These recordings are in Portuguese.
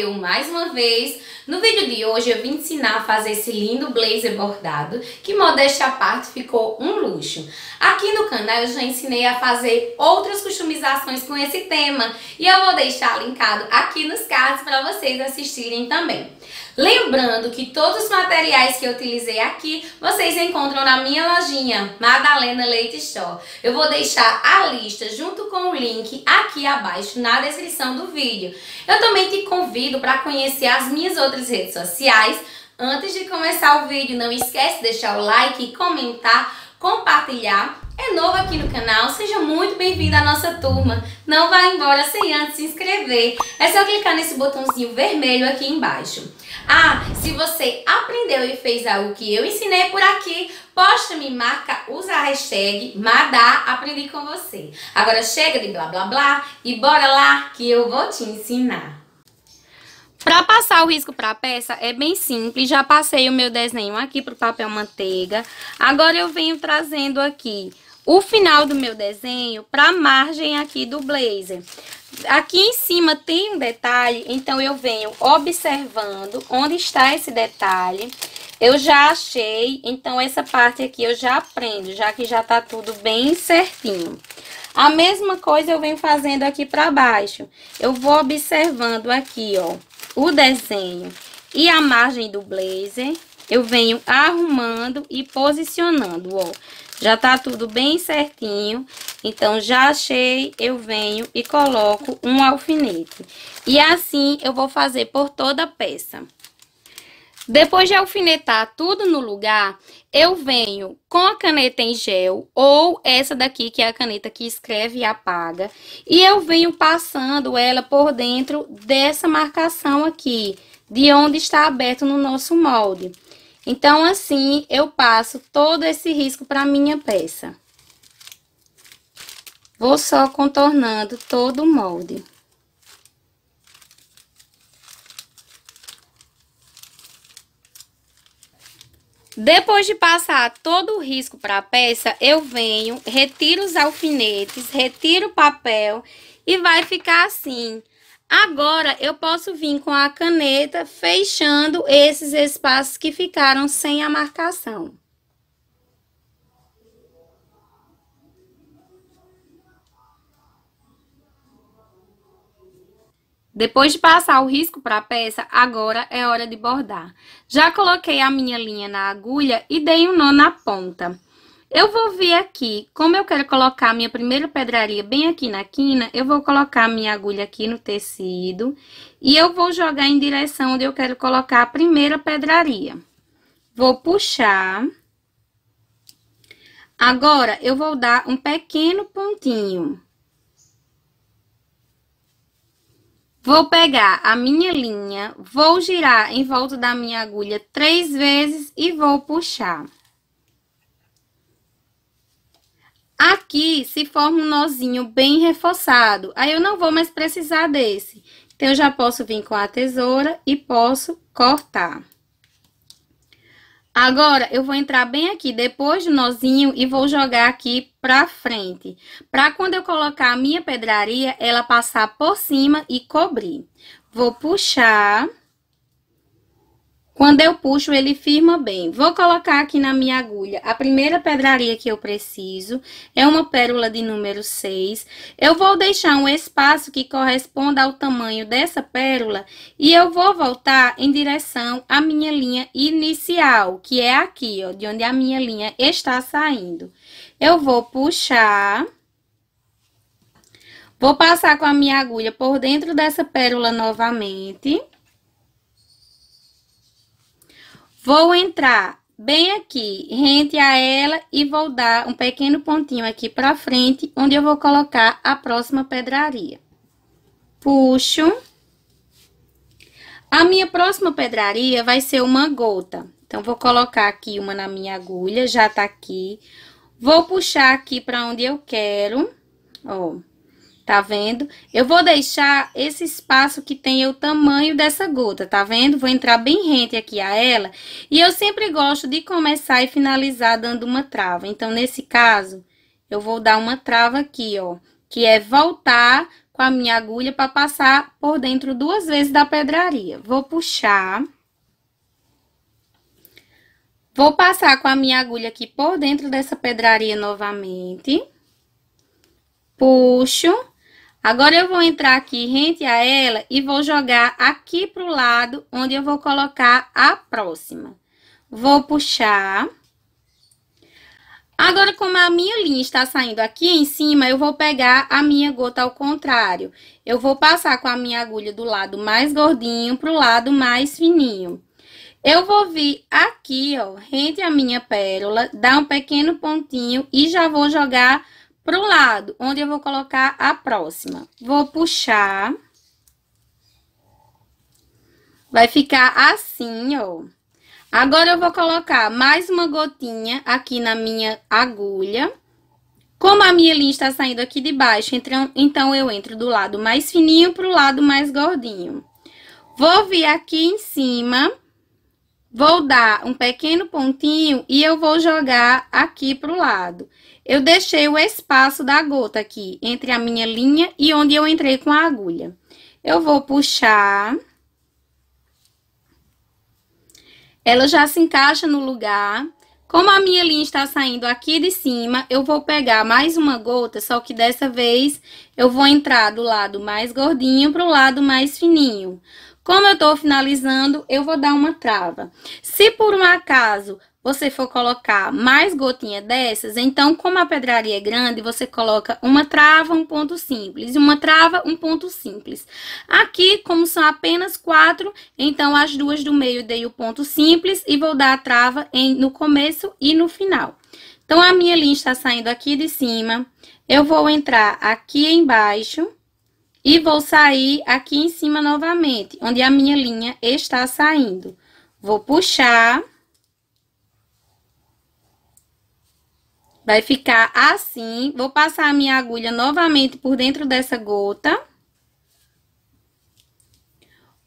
eu mais uma vez no vídeo de hoje eu vim ensinar a fazer esse lindo blazer bordado, que modéstia à parte ficou um luxo. Aqui no canal eu já ensinei a fazer outras customizações com esse tema e eu vou deixar linkado aqui nos cards para vocês assistirem também. Lembrando que todos os materiais que eu utilizei aqui, vocês encontram na minha lojinha, Madalena Leite Store. Eu vou deixar a lista junto com o link aqui abaixo na descrição do vídeo. Eu também te convido para conhecer as minhas outras outras redes sociais. Antes de começar o vídeo, não esquece de deixar o like, comentar, compartilhar. É novo aqui no canal, seja muito bem-vindo à nossa turma. Não vá embora sem antes se inscrever. É só clicar nesse botãozinho vermelho aqui embaixo. Ah, se você aprendeu e fez algo que eu ensinei por aqui, posta, me marca, usa a hashtag Madá Aprendi com você. Agora chega de blá blá blá e bora lá que eu vou te ensinar. Para passar o risco para a peça é bem simples, já passei o meu desenho aqui para o papel manteiga. Agora eu venho trazendo aqui o final do meu desenho para a margem aqui do blazer. Aqui em cima tem um detalhe, então eu venho observando onde está esse detalhe. Eu já achei, então essa parte aqui eu já aprendo, já que já tá tudo bem certinho. A mesma coisa eu venho fazendo aqui para baixo. Eu vou observando aqui, ó o desenho e a margem do blazer, eu venho arrumando e posicionando, ó. Já tá tudo bem certinho, então já achei, eu venho e coloco um alfinete. E assim eu vou fazer por toda a peça. Depois de alfinetar tudo no lugar, eu venho com a caneta em gel ou essa daqui que é a caneta que escreve e apaga, e eu venho passando ela por dentro dessa marcação aqui, de onde está aberto no nosso molde. Então, assim, eu passo todo esse risco para minha peça. Vou só contornando todo o molde. Depois de passar todo o risco para a peça, eu venho, retiro os alfinetes, retiro o papel e vai ficar assim. Agora, eu posso vir com a caneta fechando esses espaços que ficaram sem a marcação. Depois de passar o risco para a peça, agora é hora de bordar. Já coloquei a minha linha na agulha e dei um nó na ponta. Eu vou vir aqui, como eu quero colocar a minha primeira pedraria bem aqui na quina, eu vou colocar a minha agulha aqui no tecido e eu vou jogar em direção onde eu quero colocar a primeira pedraria. Vou puxar. Agora, eu vou dar um pequeno pontinho. Vou pegar a minha linha, vou girar em volta da minha agulha três vezes e vou puxar. Aqui se forma um nozinho bem reforçado, aí eu não vou mais precisar desse. Então, eu já posso vir com a tesoura e posso cortar. Agora, eu vou entrar bem aqui depois do nozinho e vou jogar aqui pra frente. Pra quando eu colocar a minha pedraria, ela passar por cima e cobrir. Vou puxar quando eu puxo, ele firma bem. Vou colocar aqui na minha agulha a primeira pedraria que eu preciso. É uma pérola de número 6. Eu vou deixar um espaço que corresponda ao tamanho dessa pérola. E eu vou voltar em direção à minha linha inicial, que é aqui, ó, de onde a minha linha está saindo. Eu vou puxar... Vou passar com a minha agulha por dentro dessa pérola novamente. Novamente. Vou entrar bem aqui, rente a ela e vou dar um pequeno pontinho aqui para frente, onde eu vou colocar a próxima pedraria. Puxo. A minha próxima pedraria vai ser uma gota. Então, vou colocar aqui uma na minha agulha, já tá aqui. Vou puxar aqui para onde eu quero, ó tá vendo? Eu vou deixar esse espaço que tem o tamanho dessa gota, tá vendo? Vou entrar bem rente aqui a ela. E eu sempre gosto de começar e finalizar dando uma trava. Então, nesse caso, eu vou dar uma trava aqui, ó. Que é voltar com a minha agulha para passar por dentro duas vezes da pedraria. Vou puxar... Vou passar com a minha agulha aqui por dentro dessa pedraria novamente. Puxo Agora eu vou entrar aqui rente a ela e vou jogar aqui para o lado, onde eu vou colocar a próxima. Vou puxar. Agora, como a minha linha está saindo aqui em cima, eu vou pegar a minha gota ao contrário. Eu vou passar com a minha agulha do lado mais gordinho para o lado mais fininho. Eu vou vir aqui, ó, rente a minha pérola, dar um pequeno pontinho e já vou jogar para lado, onde eu vou colocar a próxima. Vou puxar. Vai ficar assim, ó. Agora eu vou colocar mais uma gotinha aqui na minha agulha. Como a minha linha está saindo aqui de baixo, então eu entro do lado mais fininho para o lado mais gordinho. Vou vir aqui em cima, vou dar um pequeno pontinho e eu vou jogar aqui para o lado. Eu deixei o espaço da gota aqui, entre a minha linha e onde eu entrei com a agulha. Eu vou puxar. Ela já se encaixa no lugar. Como a minha linha está saindo aqui de cima, eu vou pegar mais uma gota, só que dessa vez eu vou entrar do lado mais gordinho para o lado mais fininho. Como eu estou finalizando, eu vou dar uma trava. Se por um acaso você for colocar mais gotinha dessas, então, como a pedraria é grande, você coloca uma trava, um ponto simples, e uma trava, um ponto simples. Aqui, como são apenas quatro, então, as duas do meio dei o ponto simples e vou dar a trava em, no começo e no final. Então, a minha linha está saindo aqui de cima, eu vou entrar aqui embaixo e vou sair aqui em cima novamente, onde a minha linha está saindo. Vou puxar... Vai ficar assim. Vou passar a minha agulha novamente por dentro dessa gota.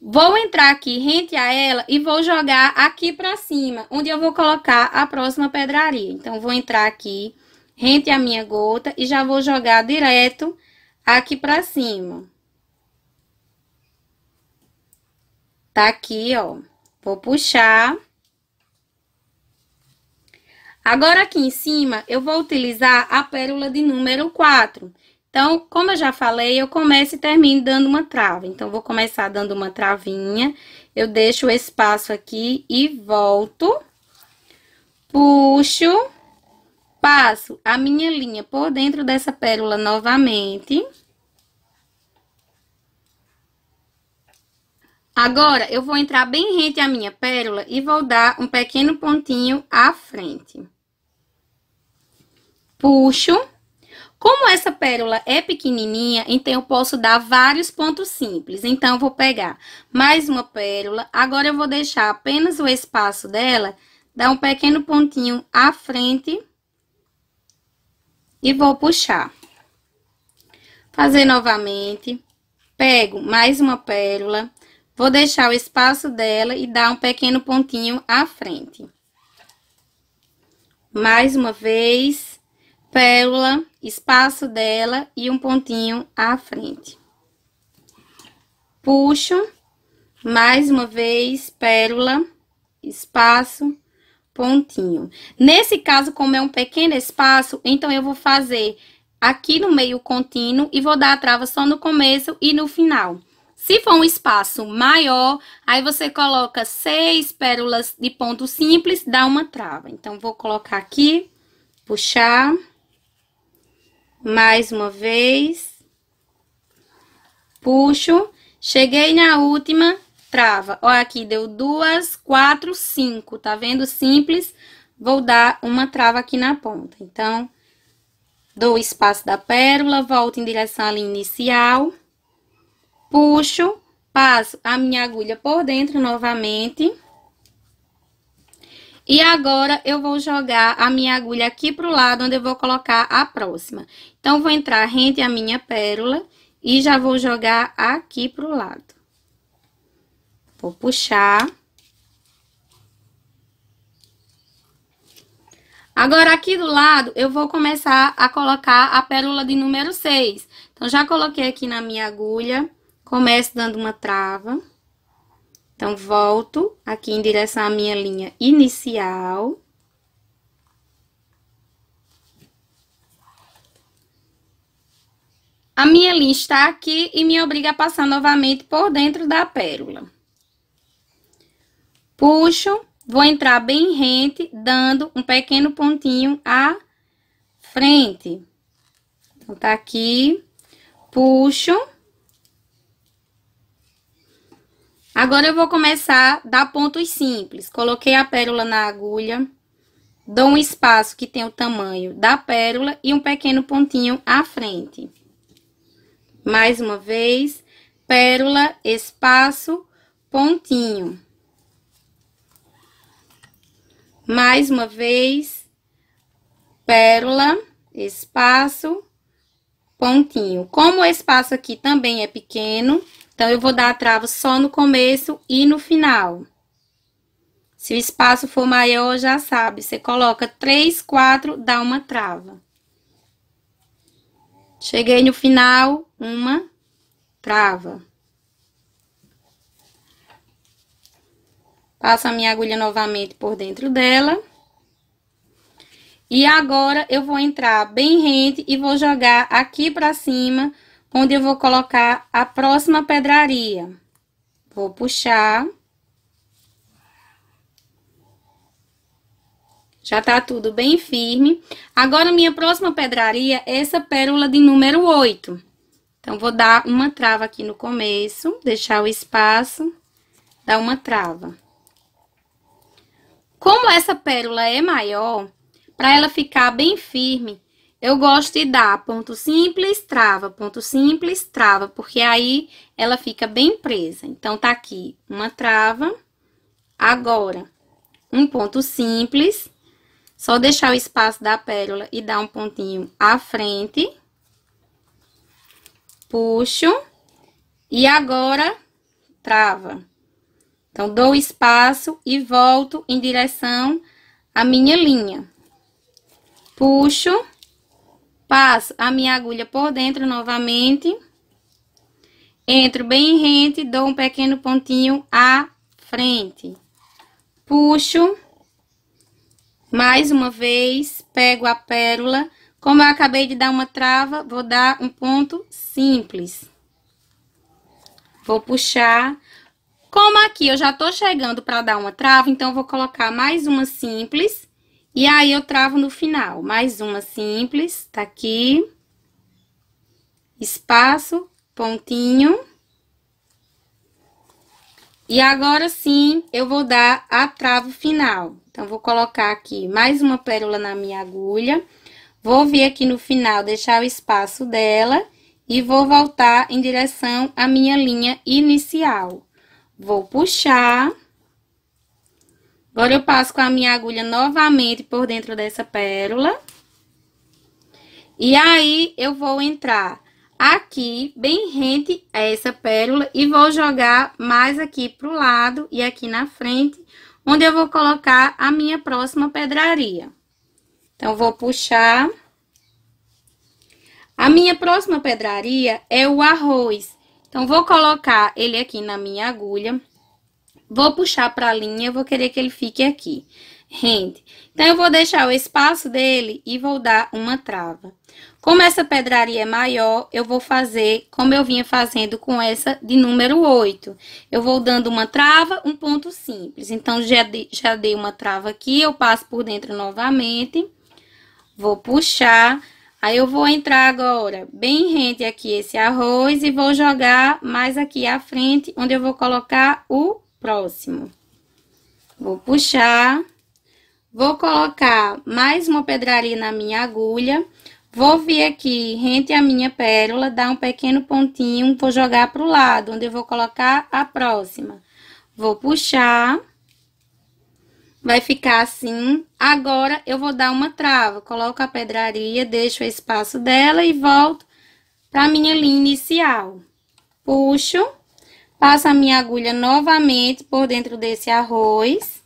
Vou entrar aqui rente a ela e vou jogar aqui pra cima, onde eu vou colocar a próxima pedraria. Então, vou entrar aqui rente a minha gota e já vou jogar direto aqui pra cima. Tá aqui, ó. Vou puxar. Agora aqui em cima, eu vou utilizar a pérola de número 4. Então, como eu já falei, eu começo e termino dando uma trava. Então, vou começar dando uma travinha, eu deixo o espaço aqui e volto, puxo, passo a minha linha por dentro dessa pérola novamente... Agora, eu vou entrar bem rente à minha pérola e vou dar um pequeno pontinho à frente. Puxo. Como essa pérola é pequenininha, então eu posso dar vários pontos simples. Então, eu vou pegar mais uma pérola. Agora, eu vou deixar apenas o espaço dela, dar um pequeno pontinho à frente e vou puxar. Fazer novamente. Pego mais uma pérola Vou deixar o espaço dela e dar um pequeno pontinho à frente. Mais uma vez, pérola, espaço dela e um pontinho à frente. Puxo, mais uma vez, pérola, espaço, pontinho. Nesse caso, como é um pequeno espaço, então eu vou fazer aqui no meio contínuo e vou dar a trava só no começo e no final. Se for um espaço maior, aí você coloca seis pérolas de ponto simples, dá uma trava. Então, vou colocar aqui, puxar, mais uma vez, puxo, cheguei na última, trava. Ó, aqui deu duas, quatro, cinco, tá vendo? Simples, vou dar uma trava aqui na ponta. Então, dou o espaço da pérola, volto em direção à linha inicial puxo, passo a minha agulha por dentro novamente. E agora, eu vou jogar a minha agulha aqui pro lado, onde eu vou colocar a próxima. Então, vou entrar rente a minha pérola e já vou jogar aqui pro lado. Vou puxar. Agora, aqui do lado, eu vou começar a colocar a pérola de número 6. Então, já coloquei aqui na minha agulha. Começo dando uma trava. Então, volto aqui em direção à minha linha inicial. A minha linha está aqui e me obriga a passar novamente por dentro da pérola. Puxo, vou entrar bem rente, dando um pequeno pontinho à frente. Então, tá aqui, puxo, Agora eu vou começar dar pontos simples. Coloquei a pérola na agulha, dou um espaço que tem o tamanho da pérola e um pequeno pontinho à frente. Mais uma vez, pérola, espaço, pontinho. Mais uma vez, pérola, espaço, pontinho. Como o espaço aqui também é pequeno, então, eu vou dar a trava só no começo e no final. Se o espaço for maior, já sabe. Você coloca 3, 4, dá uma trava. Cheguei no final, uma trava. Passo a minha agulha novamente por dentro dela. E agora, eu vou entrar bem rente e vou jogar aqui pra cima onde eu vou colocar a próxima pedraria. Vou puxar. Já tá tudo bem firme. Agora, minha próxima pedraria é essa pérola de número 8. Então, vou dar uma trava aqui no começo, deixar o espaço, dar uma trava. Como essa pérola é maior, para ela ficar bem firme, eu gosto de dar ponto simples, trava, ponto simples, trava, porque aí ela fica bem presa. Então, tá aqui uma trava. Agora, um ponto simples. Só deixar o espaço da pérola e dar um pontinho à frente. Puxo. E agora, trava. Então, dou espaço e volto em direção à minha linha. Puxo Passo a minha agulha por dentro novamente. Entro bem rente, dou um pequeno pontinho à frente. Puxo. Mais uma vez, pego a pérola. Como eu acabei de dar uma trava, vou dar um ponto simples. Vou puxar. Como aqui eu já tô chegando para dar uma trava, então vou colocar mais uma simples. E aí, eu travo no final. Mais uma simples, tá aqui. Espaço, pontinho. E agora sim, eu vou dar a trava final. Então, vou colocar aqui mais uma pérola na minha agulha. Vou vir aqui no final, deixar o espaço dela. E vou voltar em direção à minha linha inicial. Vou puxar... Agora, eu passo com a minha agulha novamente por dentro dessa pérola. E aí, eu vou entrar aqui, bem rente a essa pérola, e vou jogar mais aqui pro lado e aqui na frente, onde eu vou colocar a minha próxima pedraria. Então, vou puxar. A minha próxima pedraria é o arroz. Então, vou colocar ele aqui na minha agulha. Vou puxar para a linha, vou querer que ele fique aqui. Rende. Então, eu vou deixar o espaço dele e vou dar uma trava. Como essa pedraria é maior, eu vou fazer como eu vinha fazendo com essa de número 8. Eu vou dando uma trava, um ponto simples. Então, já, de, já dei uma trava aqui, eu passo por dentro novamente. Vou puxar. Aí, eu vou entrar agora bem rente aqui esse arroz e vou jogar mais aqui à frente, onde eu vou colocar o próximo. Vou puxar, vou colocar mais uma pedraria na minha agulha, vou vir aqui rente a minha pérola, dar um pequeno pontinho, vou jogar pro lado, onde eu vou colocar a próxima. Vou puxar, vai ficar assim. Agora, eu vou dar uma trava, coloco a pedraria, deixo o espaço dela e volto pra minha linha inicial. Puxo Passo a minha agulha novamente por dentro desse arroz.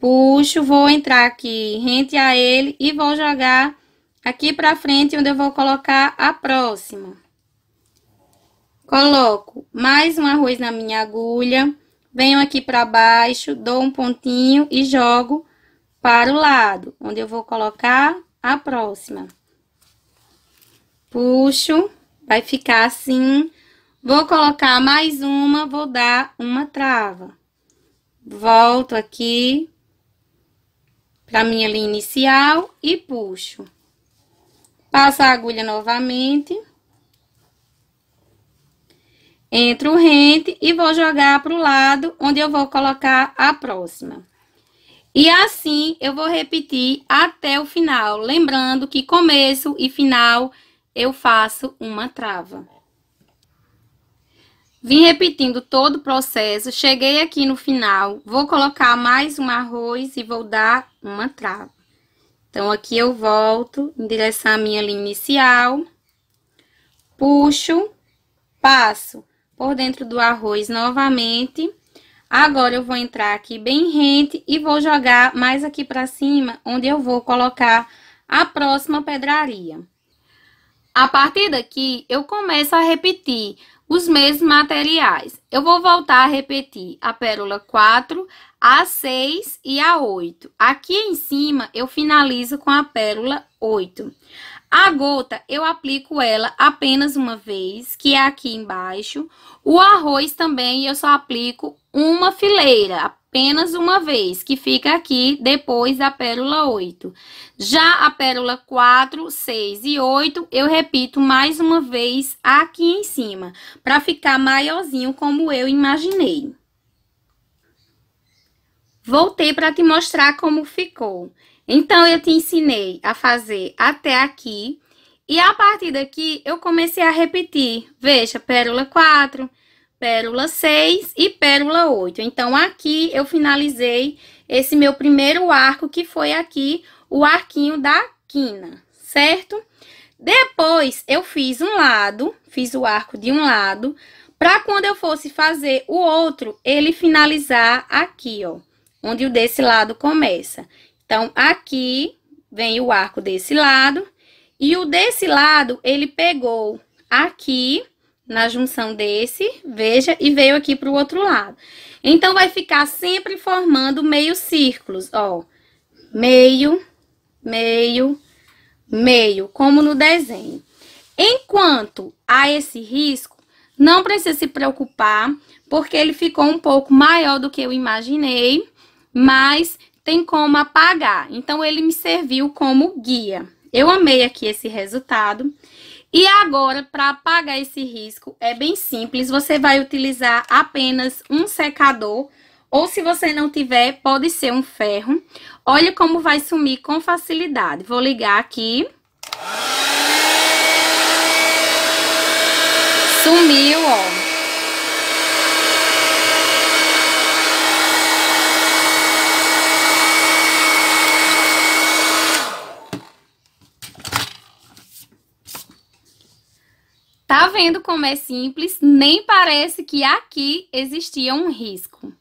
Puxo, vou entrar aqui rente a ele e vou jogar aqui pra frente, onde eu vou colocar a próxima. Coloco mais um arroz na minha agulha, venho aqui pra baixo, dou um pontinho e jogo para o lado, onde eu vou colocar a próxima. Puxo. Vai ficar assim. Vou colocar mais uma, vou dar uma trava. Volto aqui para minha linha inicial e puxo. Passo a agulha novamente. Entro rente e vou jogar para o lado onde eu vou colocar a próxima. E assim eu vou repetir até o final, lembrando que começo e final eu faço uma trava. Vim repetindo todo o processo, cheguei aqui no final, vou colocar mais um arroz e vou dar uma trava. Então, aqui eu volto em direção à minha linha inicial, puxo, passo por dentro do arroz novamente. Agora, eu vou entrar aqui bem rente e vou jogar mais aqui para cima, onde eu vou colocar a próxima pedraria. A partir daqui, eu começo a repetir os mesmos materiais. Eu vou voltar a repetir a pérola 4, a 6 e a 8. Aqui em cima, eu finalizo com a pérola 8. A gota, eu aplico ela apenas uma vez, que é aqui embaixo. O arroz também, eu só aplico uma fileira, apenas uma vez, que fica aqui depois da pérola 8. Já a pérola 4, 6 e 8, eu repito mais uma vez aqui em cima, para ficar maiorzinho como eu imaginei. Voltei para te mostrar como ficou. Então, eu te ensinei a fazer até aqui. E a partir daqui, eu comecei a repetir. Veja, pérola 4, pérola 6 e pérola 8. Então, aqui eu finalizei esse meu primeiro arco, que foi aqui o arquinho da quina, certo? Depois, eu fiz um lado, fiz o arco de um lado, para quando eu fosse fazer o outro, ele finalizar aqui, ó onde o desse lado começa. Então, aqui vem o arco desse lado, e o desse lado, ele pegou aqui na junção desse, veja, e veio aqui para o outro lado. Então, vai ficar sempre formando meio círculos, ó. Meio, meio, meio, como no desenho. Enquanto há esse risco, não precisa se preocupar, porque ele ficou um pouco maior do que eu imaginei mas tem como apagar. Então, ele me serviu como guia. Eu amei aqui esse resultado. E agora, para apagar esse risco, é bem simples. Você vai utilizar apenas um secador, ou se você não tiver, pode ser um ferro. Olha como vai sumir com facilidade. Vou ligar aqui. Sumiu, ó. vendo como é simples, nem parece que aqui existia um risco.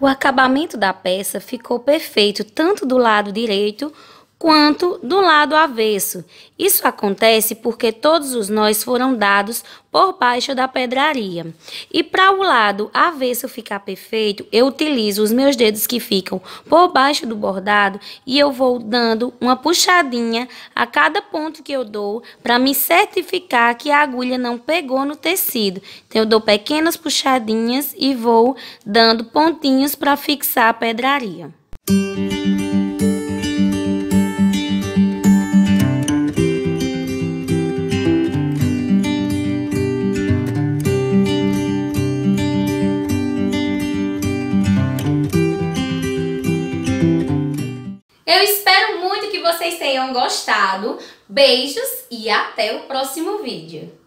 O acabamento da peça ficou perfeito tanto do lado direito quanto do lado avesso. Isso acontece porque todos os nós foram dados por baixo da pedraria. E para o lado avesso ficar perfeito, eu utilizo os meus dedos que ficam por baixo do bordado e eu vou dando uma puxadinha a cada ponto que eu dou para me certificar que a agulha não pegou no tecido. Então eu dou pequenas puxadinhas e vou dando pontinhos para fixar a pedraria. Música vocês tenham gostado. Beijos e até o próximo vídeo.